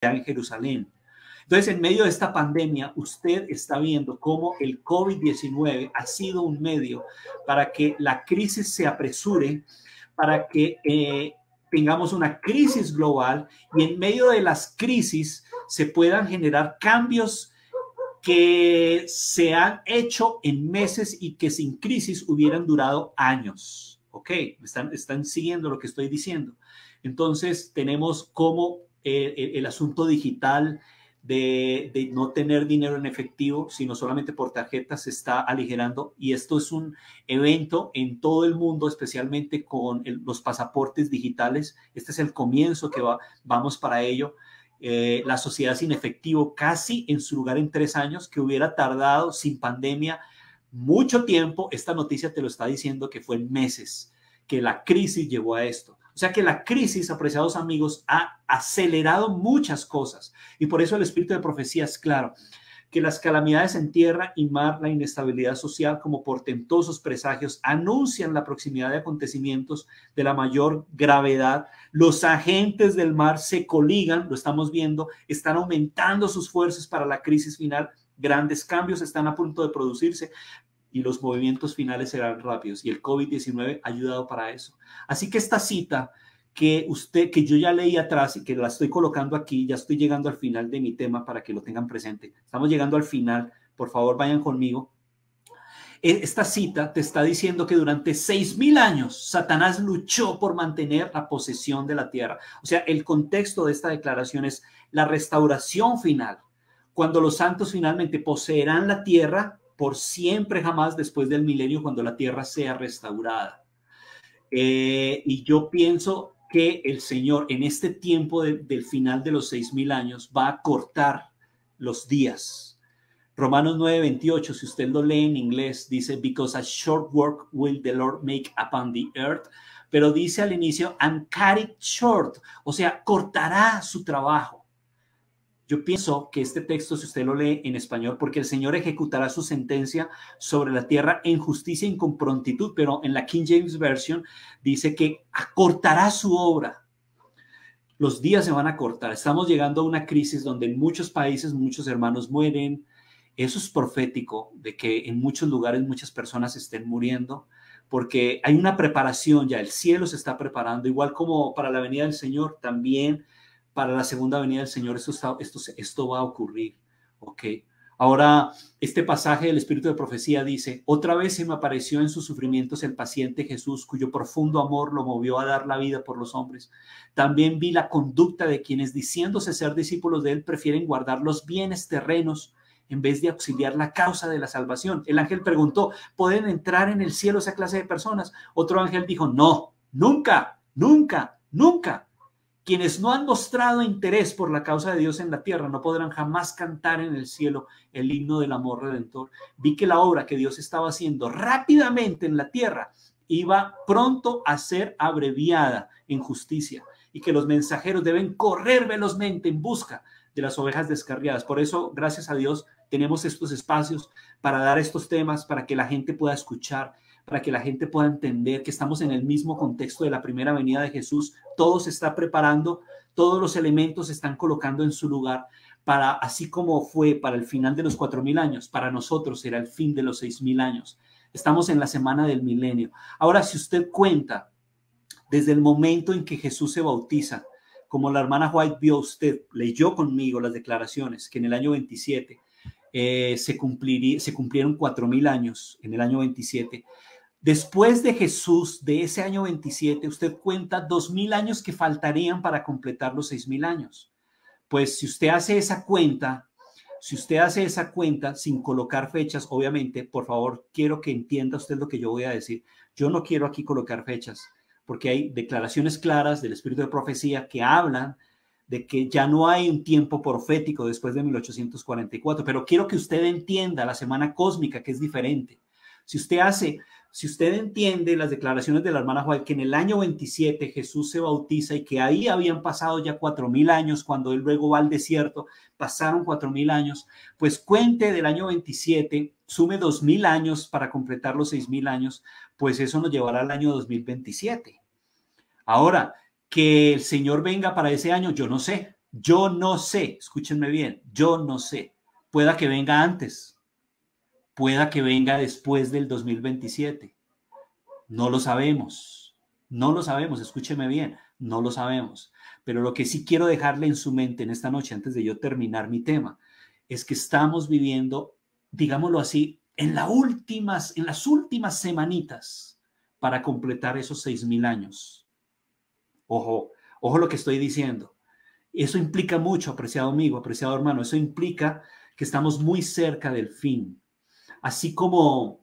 en Jerusalén. Entonces, en medio de esta pandemia, usted está viendo cómo el COVID-19 ha sido un medio para que la crisis se apresure, para que eh, tengamos una crisis global y en medio de las crisis se puedan generar cambios que se han hecho en meses y que sin crisis hubieran durado años. ¿Ok? Están, están siguiendo lo que estoy diciendo. Entonces, tenemos cómo el, asunto digital de, no tener dinero en efectivo, sino solamente por tarjeta, se está aligerando. Y esto es un evento en todo el mundo, especialmente con los pasaportes digitales. Este es el comienzo que vamos para ello. Eh, la sociedad sin efectivo casi en su lugar en tres años, que hubiera tardado sin pandemia mucho tiempo. Esta noticia te lo está diciendo que fue en meses que la crisis llevó a esto sea que la crisis, apreciados amigos, ha acelerado muchas cosas. Y por eso el espíritu de profecía es claro, que las calamidades en tierra y mar, la inestabilidad social como portentosos presagios, anuncian la proximidad de acontecimientos de la mayor gravedad. Los agentes del mar se coligan, lo estamos viendo, están aumentando sus fuerzas para la crisis final. Grandes cambios están a punto de producirse, y los movimientos finales serán rápidos y el COVID-19 ha ayudado para eso. Así que esta cita que usted que yo ya leí atrás y que la estoy colocando aquí, ya estoy llegando al final de mi tema para que lo tengan presente. Estamos llegando al final, por favor, vayan conmigo. E, esta cita te está diciendo que durante seis 6.000 años Satanás luchó por mantener la posesión de la tierra. O sea, el contexto de esta declaración es la restauración final. Cuando los santos finalmente poseerán la tierra, por siempre jamás después del milenio cuando la tierra sea restaurada. Eh, y yo pienso que el Señor en este tiempo del final de los seis mil años va a cortar los días. Romanos 9:28, si usted lo lee en inglés, dice, Because a short work will the Lord make upon the earth. Pero dice al inicio, and carry it short, o sea, cortará su trabajo. Yo pienso que este texto, si usted lo lee en español, porque el Señor ejecutará su sentencia sobre la tierra en justicia y con prontitud, pero en la King James Version dice que acortará su obra. Los días se van a cortar. Estamos llegando a una crisis donde en muchos países muchos hermanos mueren. Eso es profético de que en muchos lugares muchas personas estén muriendo porque hay una preparación ya. El cielo se está preparando, igual como para la venida del Señor también para la segunda venida del Señor esto, esto, va a ocurrir. ¿ok? Ahora, este pasaje del Espíritu de Profecía dice, otra vez se me apareció en sus sufrimientos el paciente Jesús, cuyo profundo amor lo movió a dar la vida por los hombres. También vi la conducta de quienes, diciéndose ser discípulos de él, prefieren guardar los bienes terrenos en vez de auxiliar la causa de la salvación. El ángel preguntó, ¿pueden entrar en el cielo esa clase de personas? Otro ángel dijo, no, nunca, nunca, nunca. Quienes no han mostrado interés por la causa de Dios en la tierra no podrán jamás cantar en el cielo el himno del amor redentor. Vi que la obra que Dios estaba haciendo rápidamente en la tierra iba pronto a ser abreviada en justicia y que los mensajeros deben correr velozmente en busca de las ovejas descarriadas. Por eso, gracias a Dios, tenemos estos espacios para dar estos temas, para que la gente pueda escuchar para que la gente pueda entender que estamos en el mismo contexto de la primera venida de Jesús. Todo se está preparando, todos los elementos se están colocando en su lugar para, así como fue para el final de los cuatro mil años, para nosotros será el fin de los seis mil años. Estamos en la semana del milenio. Ahora, si usted cuenta desde el momento en que Jesús se bautiza, como la hermana White vio usted, leyó conmigo las declaraciones, que en el año 27 eh, se, cumpliría, se cumplieron años, en el año 27. Después de Jesús, de ese año 27, usted cuenta 2.000 años que faltarían para completar los 6.000 años. Pues si usted hace esa cuenta, si usted hace esa cuenta sin colocar fechas, obviamente, por favor, quiero que entienda usted lo que yo voy a decir. Yo no quiero aquí colocar fechas, porque hay declaraciones claras del espíritu de profecía que hablan de que ya no hay un tiempo profético después de 1844, pero quiero que usted entienda la semana cósmica que es diferente. Si usted hace, si usted entiende las declaraciones de la hermana Juárez, que en el año 27 Jesús se bautiza y que ahí habían pasado ya cuatro mil años, cuando él luego va al desierto, pasaron cuatro mil años, pues cuente del año 27, sume dos mil años para completar los seis mil años, pues eso nos llevará al año 2027. Ahora, que el Señor venga para ese año, yo no sé, yo no sé, escúchenme bien, yo no sé, pueda que venga antes, Pueda que venga después del 2027. No lo sabemos. No lo sabemos. Escúcheme bien. No lo sabemos. Pero lo que sí quiero dejarle en su mente en esta noche, antes de yo terminar mi tema, es que estamos viviendo, digámoslo así, en, las últimas, en las últimas semanitas para completar esos seis mil años. Ojo, ojo lo que estoy diciendo. Eso implica mucho, apreciado amigo, apreciado hermano, eso implica que estamos muy cerca del fin así como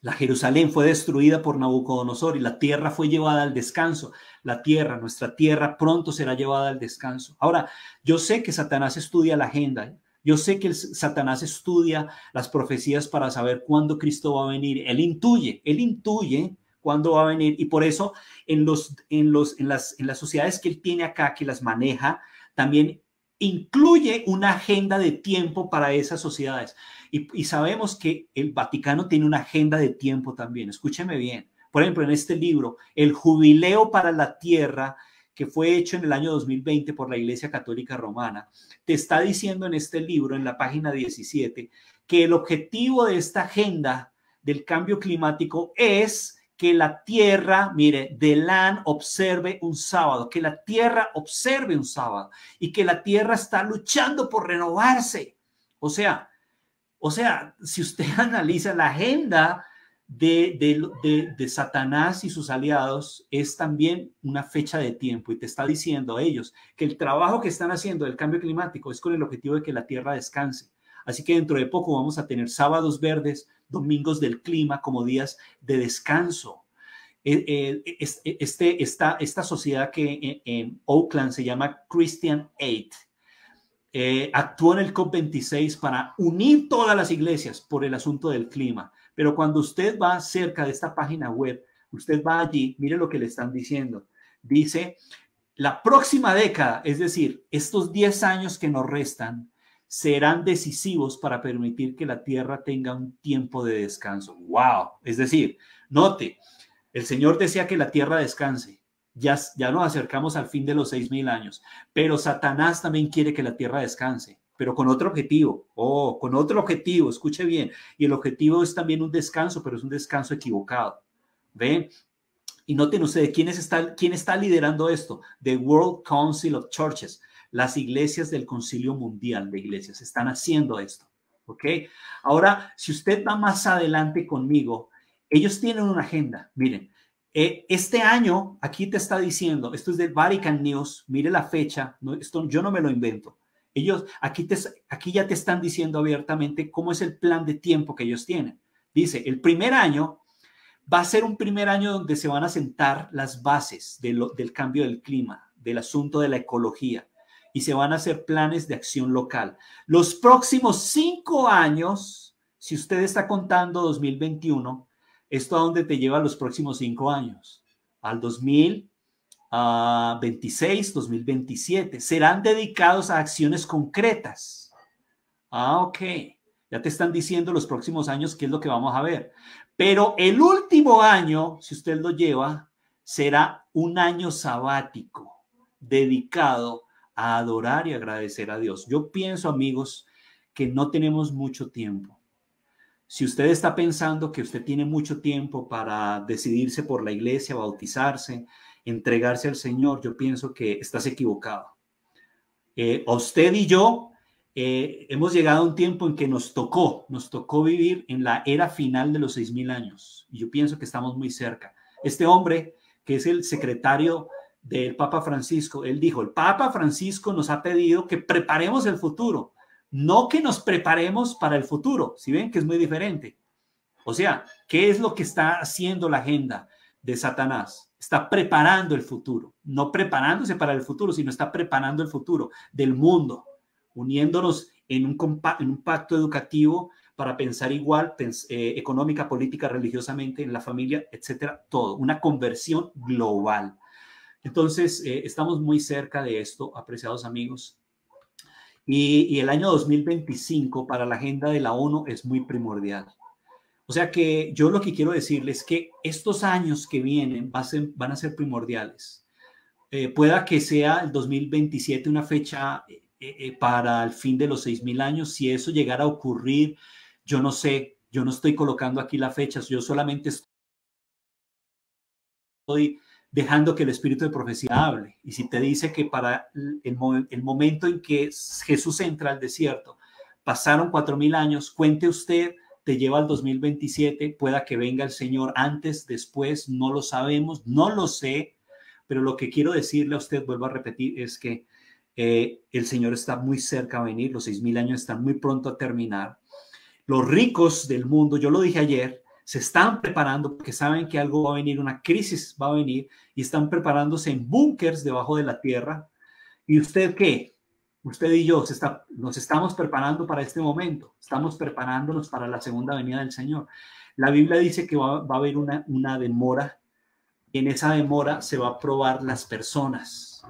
la Jerusalén fue destruida por Nabucodonosor y la tierra fue llevada al descanso. La tierra, nuestra tierra, pronto será llevada al descanso. Ahora, yo sé que Satanás estudia la agenda. Yo sé que Satanás estudia las profecías para saber cuándo Cristo va a venir. Él intuye, él intuye cuándo va a venir. Y por eso en, los, en, los, en, las, en las sociedades que él tiene acá, que las maneja, también incluye una agenda de tiempo para esas sociedades. Y, sabemos que el Vaticano tiene una agenda de tiempo también. Escúcheme bien. Por ejemplo, en este libro, El Jubileo para la Tierra, que fue hecho en el año 2020 por la Iglesia Católica Romana, te está diciendo en este libro, en la página 17, que el objetivo de esta agenda del cambio climático es que la tierra, mire, Delán observe un sábado, que la tierra observe un sábado y que la tierra está luchando por renovarse. O sea, o sea, si usted analiza la agenda de, de Satanás y sus aliados, es también una fecha de tiempo y te está diciendo a ellos que el trabajo que están haciendo del cambio climático es con el objetivo de que la tierra descanse. Así que dentro de poco vamos a tener sábados verdes, domingos del clima como días de descanso. Eh, eh, eh, este, esta, esta sociedad que en Oakland se llama Christian Aid actuó en el COP26 para unir todas las iglesias por el asunto del clima. Pero cuando usted va cerca de esta página web, usted va allí, mire lo que le están diciendo. Dice, la próxima década, es decir, estos 10 años que nos restan, serán decisivos para permitir que la tierra tenga un tiempo de descanso. ¡Wow! Es decir, note, el Señor decía que la tierra descanse. Ya, ya nos acercamos al fin de los seis mil años, pero Satanás también quiere que la tierra descanse, pero con otro objetivo. Oh, con otro objetivo, escuche bien. Y el objetivo es también un descanso, pero es un descanso equivocado. Ve. Y noten ustedes, ¿quién, está, ¿quién está liderando esto? The World Council of Churches. Las iglesias del Concilio Mundial de Iglesias están haciendo esto. ¿Ok? Ahora, si usted va más adelante conmigo, ellos tienen una agenda. Miren, eh, este año, aquí te está diciendo, esto es de Vatican News, mire la fecha, esto yo no me lo invento. Ellos, aquí, te, aquí ya te están diciendo abiertamente cómo es el plan de tiempo que ellos tienen. Dice, el primer año va a ser un primer año donde se van a sentar las bases del cambio del clima, del asunto de la ecología y se van a hacer planes de acción local. Los próximos cinco años, si usted está contando 2021, ¿esto a dónde te lleva los próximos cinco años? Al 2026, 2027. Ah, Serán dedicados a acciones concretas. Ah, ok. Ya te están diciendo los próximos años qué es lo que vamos a ver. Pero el último año, si usted lo lleva, será un año sabático dedicado a adorar y agradecer a Dios. Yo pienso, amigos, que no tenemos mucho tiempo. Si usted está pensando que usted tiene mucho tiempo para decidirse por la iglesia, bautizarse, entregarse al Señor, yo pienso que estás equivocado. Eh, usted y yo eh, hemos llegado a un tiempo en que nos tocó, nos tocó vivir en la era final de los seis 6.000 años. Y yo pienso que estamos muy cerca. Este hombre, que es el secretario del Papa Francisco. Él dijo, el Papa Francisco nos ha pedido que preparemos el futuro, no que nos preparemos para el futuro. Si ven que es muy diferente. O sea, ¿qué es lo que está haciendo la agenda de Satanás? Está preparando el futuro, no preparándose para el futuro, sino está preparando el futuro del mundo, uniéndonos en un, pacto educativo para pensar igual, eh, económica, política, religiosamente, en la familia, etcétera, todo, una conversión global. Entonces, eh, estamos muy cerca de esto, apreciados amigos. Y, el año 2025 para la agenda de la ONU es muy primordial. O sea que yo lo que quiero decirles es que estos años que vienen van a ser primordiales. Eh, pueda que sea el 2027 una fecha eh, para el fin de los 6.000 años. Si eso llegara a ocurrir, yo no sé, yo no estoy colocando aquí la fecha, yo solamente estoy dejando que el espíritu de profecía hable. Y si te dice que para el, momento en que Jesús entra al desierto, pasaron cuatro mil años, cuente usted, te lleva al 2027, pueda que venga el Señor antes, después, no lo sabemos, no lo sé, pero lo que quiero decirle a usted, vuelvo a repetir, es que eh, el Señor está muy cerca a venir, los seis mil años están muy pronto a terminar. Los ricos del mundo, yo lo dije ayer, se están preparando porque saben que algo va a venir, una crisis va a venir, y están preparándose en búnkers debajo de la tierra. ¿Y usted qué? Usted y yo se está, nos estamos preparando para este momento, estamos preparándonos para la segunda venida del Señor. La Biblia dice que va, a haber una, una demora, y en esa demora se va a probar las personas,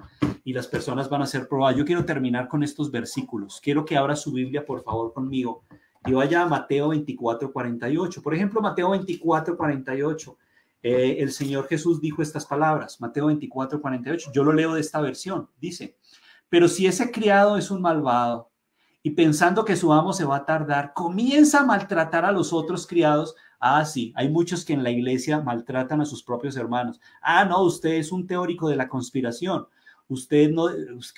y las personas van a ser probadas. Yo quiero terminar con estos versículos. Quiero que abra su Biblia, por favor, conmigo, yo a Mateo 24, 48. Por ejemplo, Mateo 24, 48. Eh, el Señor Jesús dijo estas palabras, Mateo 24, 48. Yo lo leo de esta versión. Dice, pero si ese criado es un malvado y pensando que su amo se va a tardar, comienza a maltratar a los otros criados. Ah, sí, hay muchos que en la iglesia maltratan a sus propios hermanos. Ah, no, usted es un teórico de la conspiración usted no,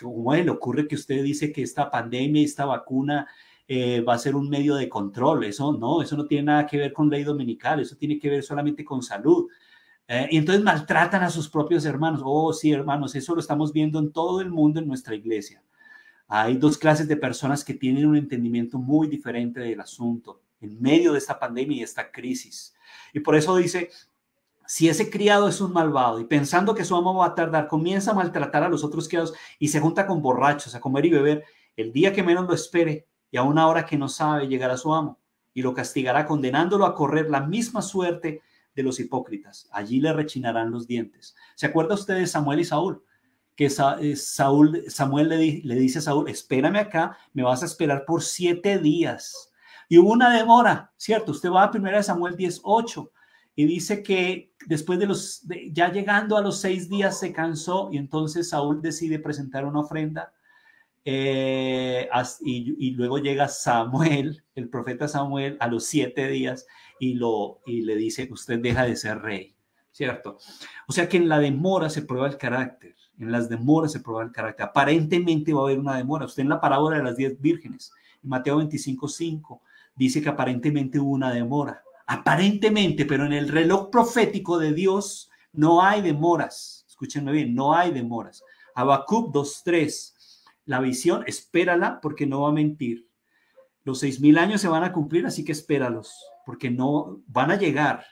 Bueno, ocurre que usted dice que esta pandemia, esta vacuna eh, va a ser un medio de control. Eso no, eso no tiene nada que ver con ley dominical, eso tiene que ver solamente con salud. Eh, y entonces maltratan a sus propios hermanos. Oh, sí, hermanos, eso lo estamos viendo en todo el mundo, en nuestra iglesia. Hay dos clases de personas que tienen un entendimiento muy diferente del asunto en medio de esta pandemia y esta crisis. Y por eso dice, si ese criado es un malvado y pensando que su amo va a tardar, comienza a maltratar a los otros criados y se junta con borrachos a comer y beber, el día que menos lo espere, y a una hora que no sabe llegar a su amo, y lo castigará condenándolo a correr la misma suerte de los hipócritas. Allí le rechinarán los dientes. ¿Se acuerda usted de Samuel y Saúl? Que eh, Saúl, Samuel le, dice a Saúl, espérame acá, me vas a esperar por siete días. Y hubo una demora, ¿cierto? Usted va a de Samuel 18 y dice que después de los, ya llegando a los seis días se cansó y entonces Saúl decide presentar una ofrenda eh, y, luego llega Samuel, el profeta Samuel, a los siete días y, lo, y le dice, usted deja de ser rey, ¿cierto? O sea que en la demora se prueba el carácter, en las demoras se prueba el carácter. Aparentemente va a haber una demora. Usted en la parábola de las diez vírgenes, Mateo 25, 5, dice que aparentemente hubo una demora. Aparentemente, pero en el reloj profético de Dios no hay demoras. Escúchenme bien, no hay demoras. Habacuc 2.3 la visión, espérala porque no va a mentir. Los seis mil años se van a cumplir, así que espéralos, porque no van a llegar.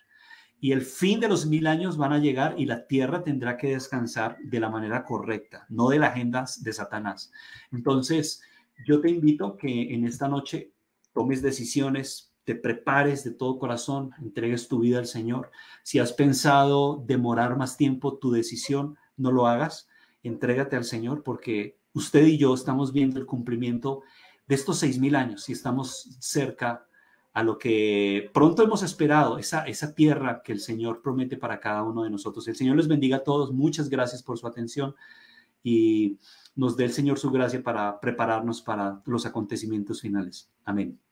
Y el fin de los mil años van a llegar y la tierra tendrá que descansar de la manera correcta, no de la agenda de Satanás. Entonces, yo te invito que en esta noche tomes decisiones, te prepares de todo corazón, entregues tu vida al Señor. Si has pensado demorar más tiempo tu decisión, no lo hagas, entrégate al Señor porque usted y yo estamos viendo el cumplimiento de estos seis mil años y estamos cerca a lo que pronto hemos esperado, esa, esa tierra que el Señor promete para cada uno de nosotros. El Señor les bendiga a todos, muchas gracias por su atención y nos dé el Señor su gracia para prepararnos para los acontecimientos finales. Amén.